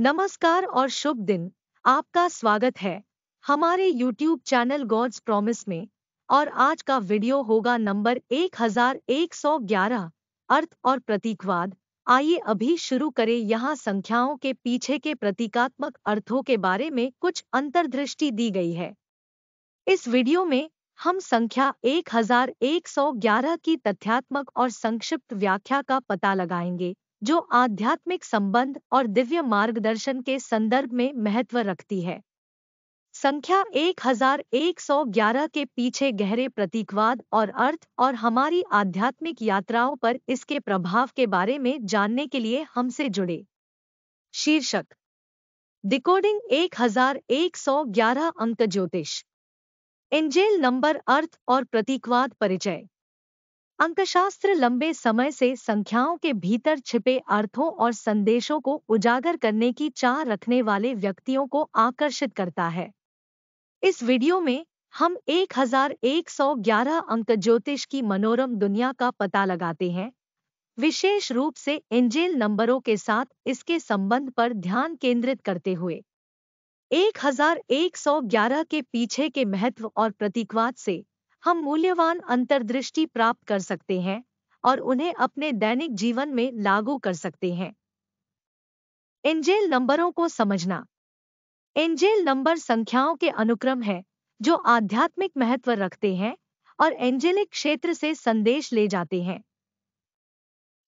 नमस्कार और शुभ दिन आपका स्वागत है हमारे YouTube चैनल गॉड्स प्रॉमिस में और आज का वीडियो होगा नंबर 1111 अर्थ और प्रतीकवाद आइए अभी शुरू करें यहाँ संख्याओं के पीछे के प्रतीकात्मक अर्थों के बारे में कुछ अंतर्दृष्टि दी गई है इस वीडियो में हम संख्या 1111 की तथ्यात्मक और संक्षिप्त व्याख्या का पता लगाएंगे जो आध्यात्मिक संबंध और दिव्य मार्गदर्शन के संदर्भ में महत्व रखती है संख्या 1111 के पीछे गहरे प्रतीकवाद और अर्थ और हमारी आध्यात्मिक यात्राओं पर इसके प्रभाव के बारे में जानने के लिए हमसे जुड़े शीर्षक डिकोडिंग 1111 अंक ज्योतिष एंजेल नंबर अर्थ और प्रतीकवाद परिचय अंकशास्त्र लंबे समय से संख्याओं के भीतर छिपे अर्थों और संदेशों को उजागर करने की चाह रखने वाले व्यक्तियों को आकर्षित करता है इस वीडियो में हम 1111 अंक ज्योतिष की मनोरम दुनिया का पता लगाते हैं विशेष रूप से एंजेल नंबरों के साथ इसके संबंध पर ध्यान केंद्रित करते हुए 1111 के पीछे के महत्व और प्रतीकवाद से हम मूल्यवान अंतर्दृष्टि प्राप्त कर सकते हैं और उन्हें अपने दैनिक जीवन में लागू कर सकते हैं एंजेल नंबरों को समझना एंजेल नंबर संख्याओं के अनुक्रम है जो आध्यात्मिक महत्व रखते हैं और एंजेलिक क्षेत्र से संदेश ले जाते हैं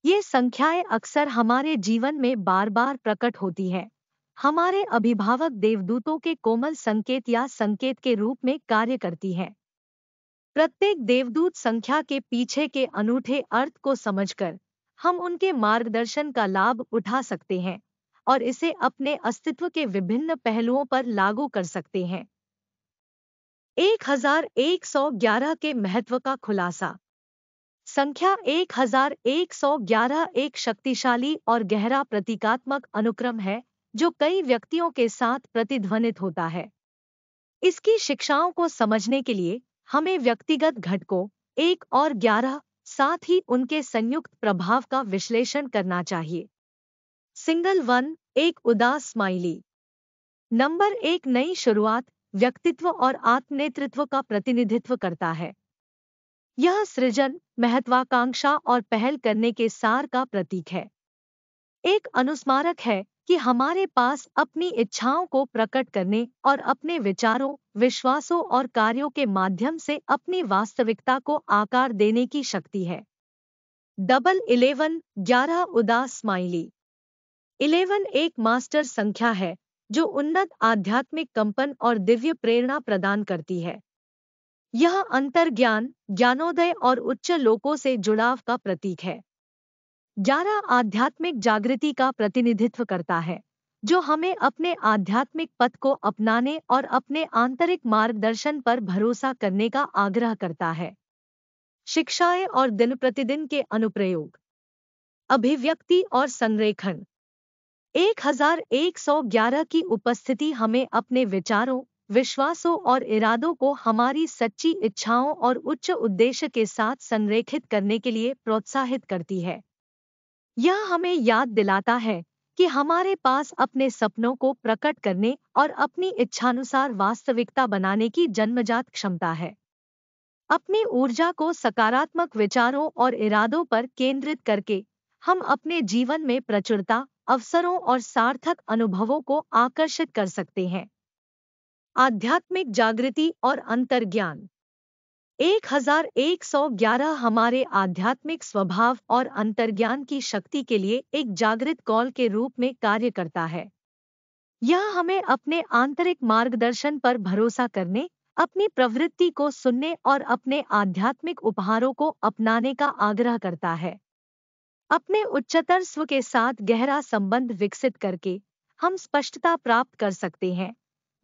ये संख्याएं अक्सर हमारे जीवन में बार बार प्रकट होती हैं हमारे अभिभावक देवदूतों के कोमल संकेत या संकेत के रूप में कार्य करती हैं प्रत्येक देवदूत संख्या के पीछे के अनूठे अर्थ को समझकर हम उनके मार्गदर्शन का लाभ उठा सकते हैं और इसे अपने अस्तित्व के विभिन्न पहलुओं पर लागू कर सकते हैं 1111 के महत्व का खुलासा संख्या 1111 एक शक्तिशाली और गहरा प्रतीकात्मक अनुक्रम है जो कई व्यक्तियों के साथ प्रतिध्वनित होता है इसकी शिक्षाओं को समझने के लिए हमें व्यक्तिगत घटकों एक और ग्यारह साथ ही उनके संयुक्त प्रभाव का विश्लेषण करना चाहिए सिंगल वन एक उदास स्माइली नंबर एक नई शुरुआत व्यक्तित्व और आत्मनेतृत्व का प्रतिनिधित्व करता है यह सृजन महत्वाकांक्षा और पहल करने के सार का प्रतीक है एक अनुस्मारक है कि हमारे पास अपनी इच्छाओं को प्रकट करने और अपने विचारों विश्वासों और कार्यों के माध्यम से अपनी वास्तविकता को आकार देने की शक्ति है डबल इलेवन ग्यारह उदास स्माइली इलेवन एक मास्टर संख्या है जो उन्नत आध्यात्मिक कंपन और दिव्य प्रेरणा प्रदान करती है यह अंतर्ज्ञान ज्ञानोदय और उच्च लोकों से जुड़ाव का प्रतीक है ग्यारह आध्यात्मिक जागृति का प्रतिनिधित्व करता है जो हमें अपने आध्यात्मिक पथ को अपनाने और अपने आंतरिक मार्गदर्शन पर भरोसा करने का आग्रह करता है शिक्षाएं और दिन प्रतिदिन के अनुप्रयोग अभिव्यक्ति और संरेखण 1111 की उपस्थिति हमें अपने विचारों विश्वासों और इरादों को हमारी सच्ची इच्छाओं और उच्च उद्देश्य के साथ संरेखित करने के लिए प्रोत्साहित करती है यह हमें याद दिलाता है कि हमारे पास अपने सपनों को प्रकट करने और अपनी इच्छानुसार वास्तविकता बनाने की जन्मजात क्षमता है अपनी ऊर्जा को सकारात्मक विचारों और इरादों पर केंद्रित करके हम अपने जीवन में प्रचुरता अवसरों और सार्थक अनुभवों को आकर्षित कर सकते हैं आध्यात्मिक जागृति और अंतर्ज्ञान 1111 हमारे आध्यात्मिक स्वभाव और अंतर्ज्ञान की शक्ति के लिए एक जागृत कॉल के रूप में कार्य करता है यह हमें अपने आंतरिक मार्गदर्शन पर भरोसा करने अपनी प्रवृत्ति को सुनने और अपने आध्यात्मिक उपहारों को अपनाने का आग्रह करता है अपने उच्चतर स्व के साथ गहरा संबंध विकसित करके हम स्पष्टता प्राप्त कर सकते हैं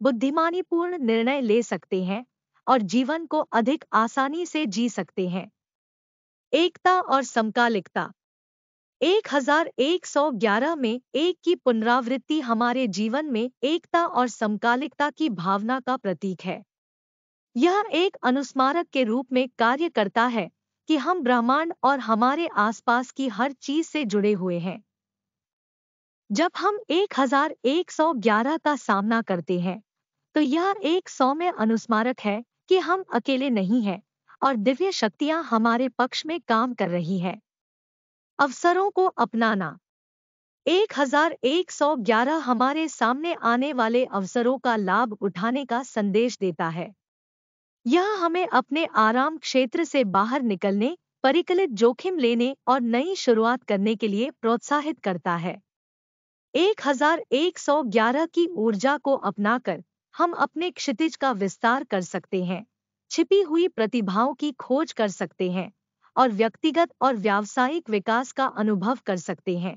बुद्धिमानीपूर्ण निर्णय ले सकते हैं और जीवन को अधिक आसानी से जी सकते हैं एकता और समकालिकता 1111 में एक की पुनरावृत्ति हमारे जीवन में एकता और समकालिकता की भावना का प्रतीक है यह एक अनुस्मारक के रूप में कार्य करता है कि हम ब्रह्मांड और हमारे आसपास की हर चीज से जुड़े हुए हैं जब हम 1111 का सामना करते हैं तो यह एक सौम्य अनुस्मारक है कि हम अकेले नहीं हैं और दिव्य शक्तियां हमारे पक्ष में काम कर रही हैं। अवसरों को अपनाना 1111 हमारे सामने आने वाले अवसरों का लाभ उठाने का संदेश देता है यह हमें अपने आराम क्षेत्र से बाहर निकलने परिकलित जोखिम लेने और नई शुरुआत करने के लिए प्रोत्साहित करता है 1111 की ऊर्जा को अपनाकर हम अपने क्षितिज का विस्तार कर सकते हैं छिपी हुई प्रतिभाओं की खोज कर सकते हैं और व्यक्तिगत और व्यावसायिक विकास का अनुभव कर सकते हैं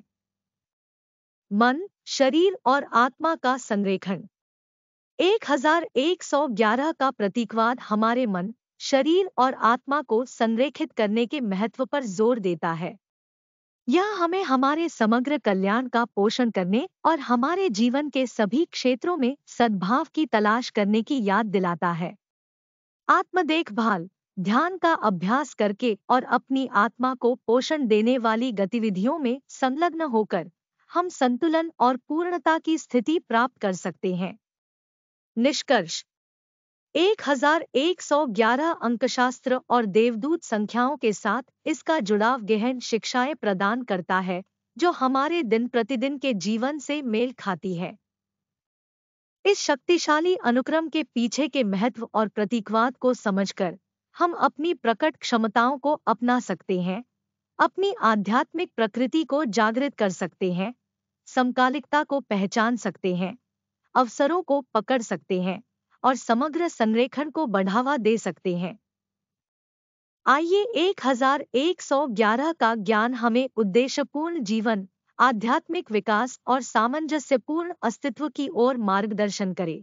मन शरीर और आत्मा का संरेखण 1111 का प्रतीकवाद हमारे मन शरीर और आत्मा को संरेखित करने के महत्व पर जोर देता है यह हमें हमारे समग्र कल्याण का पोषण करने और हमारे जीवन के सभी क्षेत्रों में सद्भाव की तलाश करने की याद दिलाता है आत्म देखभाल ध्यान का अभ्यास करके और अपनी आत्मा को पोषण देने वाली गतिविधियों में संलग्न होकर हम संतुलन और पूर्णता की स्थिति प्राप्त कर सकते हैं निष्कर्ष 1111 अंकशास्त्र और देवदूत संख्याओं के साथ इसका जुड़ाव गहन शिक्षाएं प्रदान करता है जो हमारे दिन प्रतिदिन के जीवन से मेल खाती है इस शक्तिशाली अनुक्रम के पीछे के महत्व और प्रतीकवाद को समझकर हम अपनी प्रकट क्षमताओं को अपना सकते हैं अपनी आध्यात्मिक प्रकृति को जागृत कर सकते हैं समकालिकता को पहचान सकते हैं अवसरों को पकड़ सकते हैं और समग्र संरेखण को बढ़ावा दे सकते हैं आइए 1111 का ज्ञान हमें उद्देश्यपूर्ण जीवन आध्यात्मिक विकास और सामंजस्यपूर्ण अस्तित्व की ओर मार्गदर्शन करे